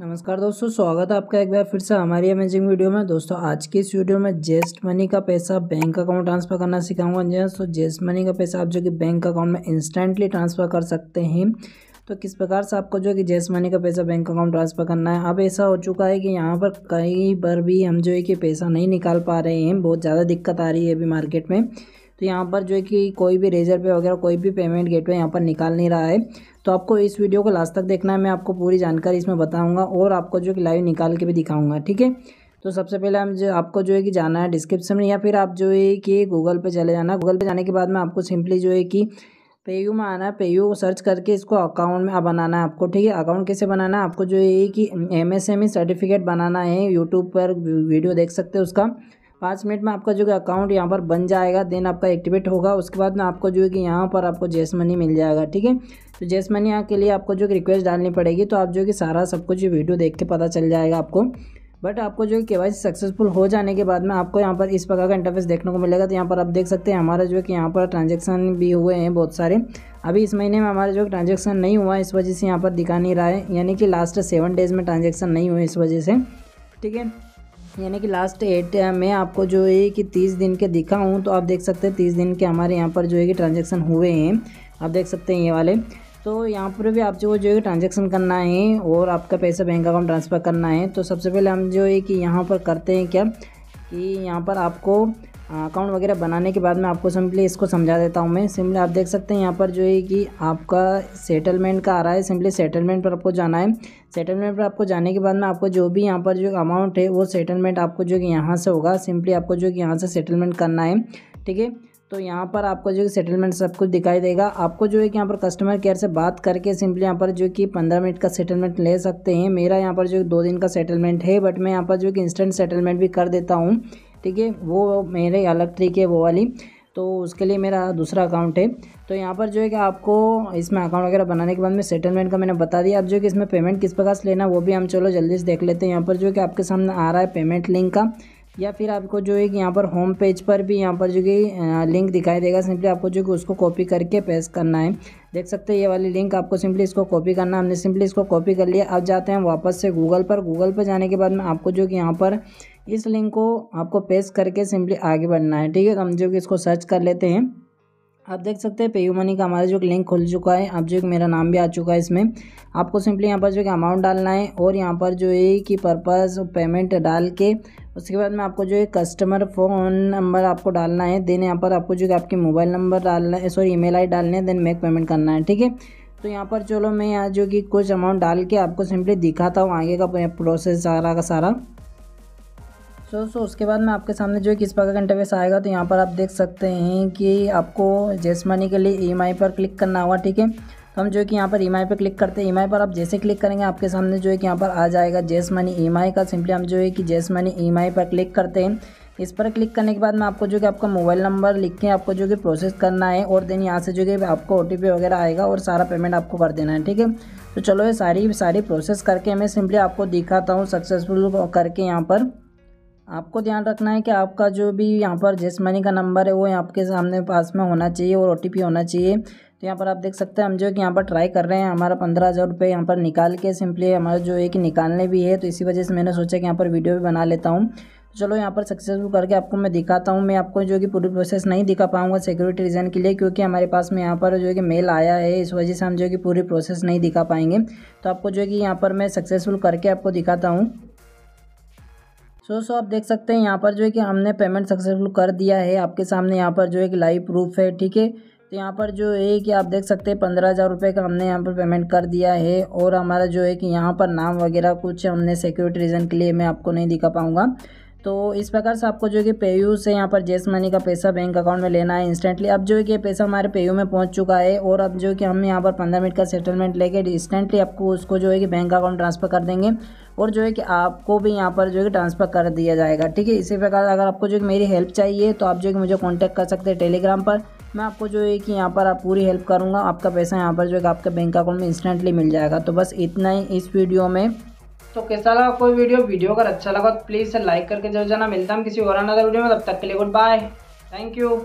नमस्कार दोस्तों स्वागत है आपका एक बार फिर से हमारी अमेजिंग वीडियो में दोस्तों आज की इस वीडियो में जेस्ट मनी का पैसा बैंक अकाउंट ट्रांसफ़र करना सिखाऊंगा जी तो जेस्ट मनी का पैसा आप जो कि बैंक अकाउंट में इंस्टेंटली ट्रांसफ़र कर सकते हैं तो किस प्रकार से आपको जो है कि जेस मनी का पैसा बैंक अकाउंट ट्रांसफ़र करना है अब ऐसा हो चुका है कि यहाँ पर कई बार भी हम जो है कि पैसा नहीं निकाल पा रहे हैं बहुत ज़्यादा दिक्कत आ रही है अभी मार्केट में तो यहाँ पर जो है कि कोई भी रेजर पे वगैरह कोई भी पेमेंट गेटवे यहाँ पर निकाल नहीं रहा है तो आपको इस वीडियो को लास्ट तक देखना है मैं आपको पूरी जानकारी इसमें बताऊँगा और आपको जो कि लाइव निकाल के भी दिखाऊँगा ठीक है तो सबसे पहले हम जो आपको जो है कि जाना है डिस्क्रिप्शन में या फिर आप जो है कि गूगल पे चले जाना गूगल पे जाने के बाद में आपको सिंपली जो है कि पेयू में आना है पेयू सर्च करके इसको अकाउंट में बनाना है आपको ठीक है अकाउंट कैसे बनाना है आपको जो है कि M S M E certificate बनाना है यूट्यूब पर वीडियो देख सकते हैं उसका पाँच मिनट में आपका जो है अकाउंट यहाँ पर बन जाएगा देन आपका एक्टिवेट होगा उसके बाद में आपको जो है कि यहाँ पर आपको जेस मनी मिल जाएगा ठीक है तो जेस मनी यहाँ के लिए आपको जो रिक्वेस्ट डालनी पड़ेगी तो आप जो कि सारा सब कुछ वीडियो देख के पता चल जाएगा आपको बट आपको जो के वाई सक्सेसफुल हो जाने के बाद में आपको यहाँ पर इस प्रकार का इंटरफेस देखने को मिलेगा तो यहाँ पर आप देख सकते हैं हमारा जो है कि यहाँ पर ट्रांजेक्शन भी हुए हैं बहुत सारे अभी इस महीने में हमारा जो ट्रांजेक्शन नहीं हुआ इस वजह से यहाँ पर दिखा नहीं रहा है यानी कि लास्ट सेवन डेज़ में ट्रांजेक्शन नहीं हुए इस वजह से ठीक है यानी कि लास्ट एट में आपको जो है कि तीस दिन के दिखा हूँ तो आप देख सकते हैं तीस दिन के हमारे यहाँ पर जो है कि ट्रांजेक्शन हुए हैं आप देख सकते हैं ये वाले तो यहाँ पर भी आप जो जो है ट्रांजेक्शन करना है और आपका पैसा बैंक अकाउंट ट्रांसफ़र करना है तो सबसे पहले हम जो है कि यहाँ पर करते हैं क्या कि यहाँ पर आपको अकाउंट वगैरह बनाने के बाद में आपको सिंपली इसको समझा देता हूँ मैं सिंपली आप देख सकते हैं यहाँ पर जो है कि आपका सेटलमेंट का आ रहा है सिंपली सेटलमेंट पर आपको जाना है सेटलमेंट पर आपको जाने के बाद में आपको जो भी यहाँ पर जो अमाउंट है वो सेटलमेंट आपको जो कि यहाँ से होगा सिंपली आपको जो कि यहाँ से सेटलमेंट करना है ठीक है तो यहाँ पर आपको जो सेटलमेंट सब कुछ दिखाई देगा आपको जो है कि यहाँ पर कस्टमर केयर से बात करके सिंपली यहाँ पर जो कि पंद्रह मिनट का सेटलमेंट ले सकते हैं मेरा यहाँ पर जो दो दिन का सेटलमेंट है बट मैं यहाँ पर जो कि इंस्टेंट सेटलमेंट भी कर देता हूँ ठीक है वो मेरे अलग तरीके वो वाली तो उसके लिए मेरा दूसरा अकाउंट है तो यहाँ पर जो है कि आपको इसमें अकाउंट वगैरह बनाने के बाद में सेटलमेंट का मैंने बता दिया अब जो कि इसमें पेमेंट किस प्रकार से लेना वो भी हम चलो जल्दी से देख लेते हैं यहाँ पर जो है कि आपके सामने आ रहा है पेमेंट लिंक का या फिर आपको जो है कि यहाँ पर होम पेज पर भी यहाँ पर जो कि लिंक दिखाई देगा सिंपली आपको जो कि उसको कॉपी करके पेस्ट करना है देख सकते हैं ये वाली लिंक आपको सिंपली इसको कॉपी करना हमने सिंपली इसको कॉपी कर लिया अब जाते हैं वापस से गूगल पर गूगल पर जाने के बाद में आपको जो कि यहाँ पर इस लिंक को आपको पेस्ट करके सिंपली आगे बढ़ना है ठीक है तो हम जो कि इसको सर्च कर लेते हैं आप देख सकते हैं पे यू मनी का हमारा जो लिंक खुल चुका है अब जो एक मेरा नाम भी आ चुका है इसमें आपको सिंपली यहाँ पर जो कि अमाउंट डालना है और यहाँ पर जो है कि पर्पज़ पेमेंट डाल के उसके बाद में आपको जो है कस्टमर फ़ोन नंबर आपको डालना है देन यहाँ पर आपको जो कि आपके मोबाइल नंबर डालना है सॉरी मेल आई डालना है देन मेक पेमेंट करना है ठीक है तो यहाँ पर चलो मैं यहाँ जो कि कुछ अमाउंट डाल के आपको सिंपली दिखाता हूँ आगे का प्रोसेस सारा का सारा तो दोस्तों उसके बाद में आपके सामने जो है किस प्रकार का इंटरफेस आएगा तो यहाँ पर आप देख सकते हैं कि आपको जेस मनी के लिए ई e पर क्लिक करना होगा ठीक है तो हम जो है कि यहाँ पर ई e पर क्लिक करते हैं ई e पर आप जैसे क्लिक करेंगे आपके सामने जो है कि यहाँ पर आ जाएगा जेस मनी ई का सिंपली हम जो है कि जेस मनी ई पर क्लिक करते हैं इस पर क्लिक करने के बाद मैं आपको जो कि आपका मोबाइल नंबर लिख के आपको जो कि प्रोसेस करना है और देन यहाँ से जो कि आपको ओ वगैरह आएगा और सारा पेमेंट आपको कर देना है ठीक है तो चलो ये सारी सारी प्रोसेस करके मैं सिंपली आपको दिखाता हूँ सक्सेसफुल करके यहाँ पर आपको ध्यान रखना है कि आपका जो भी यहाँ पर जेस मनी का नंबर है वो आपके सामने पास में होना चाहिए और ओ होना चाहिए तो यहाँ पर आप देख सकते हैं हम जो कि यहाँ पर ट्राई कर रहे हैं हमारा पंद्रह हज़ार रुपये यहाँ पर निकाल के सिंपली हमारा जो है कि निकालने भी है तो इसी वजह से मैंने सोचा कि यहाँ पर वीडियो भी बना लेता हूँ चलो यहाँ पर सक्सेसफुल करके आपको मैं दिखाता हूँ मैं आपको जो कि पूरी प्रोसेस नहीं दिखा पाऊँगा सिक्योरिटी रीज़न के लिए क्योंकि हमारे पास में यहाँ पर जो है कि मेल आया है इस वजह से हम जो कि पूरी प्रोसेस नहीं दिखा पाएंगे तो आपको जो है कि यहाँ पर मैं सक्सेसफुल करके आपको दिखाता हूँ सो सो आप देख सकते हैं यहाँ पर जो है कि हमने पेमेंट सक्सेसफुल कर दिया है आपके सामने यहाँ पर जो है कि लाइव प्रूफ है ठीक है तो यहाँ पर जो है कि आप देख सकते हैं पंद्रह हज़ार रुपये का हमने यहाँ पर पेमेंट कर दिया है और हमारा जो है कि यहाँ पर नाम वगैरह कुछ हमने सिक्योरिटी रीज़न के लिए मैं आपको नहीं दिखा पाऊँगा तो इस प्रकार से आपको जो है कि पेयू से यहाँ पर जेस मनी का पैसा बैंक अकाउंट में लेना है इंस्टेंटली अब जो है कि पैसा हमारे पेयू में पहुँच चुका है और अब जो है कि हम यहाँ पर पंद्रह मिनट का सेटलमेंट लेके इंस्टेंटली आपको उसको जो है कि बैंक अकाउंट ट्रांसफ़र कर देंगे और जो है कि आपको भी यहाँ पर जो है कि ट्रांसफ़र कर दिया जाएगा ठीक है इसी प्रकार अगर आपको जो है मेरी हेल्प चाहिए तो आप जो है कि मुझे कॉन्टैक्ट कर सकते हैं टेलीग्राम पर मैं आपको जो है कि यहाँ पर आप पूरी हेल्प करूँगा आपका पैसा यहाँ पर जो है कि आपके बैंक अकाउंट में इंस्टेंटली मिल जाएगा तो बस इतना ही इस वीडियो में तो कैसा लगा कोई वीडियो वीडियो अगर अच्छा लगा तो प्लीज़ लाइक करके जरूर जाना मिलता हम किसी और अनदर वीडियो में तब तक के लिए गुड बाय थैंक यू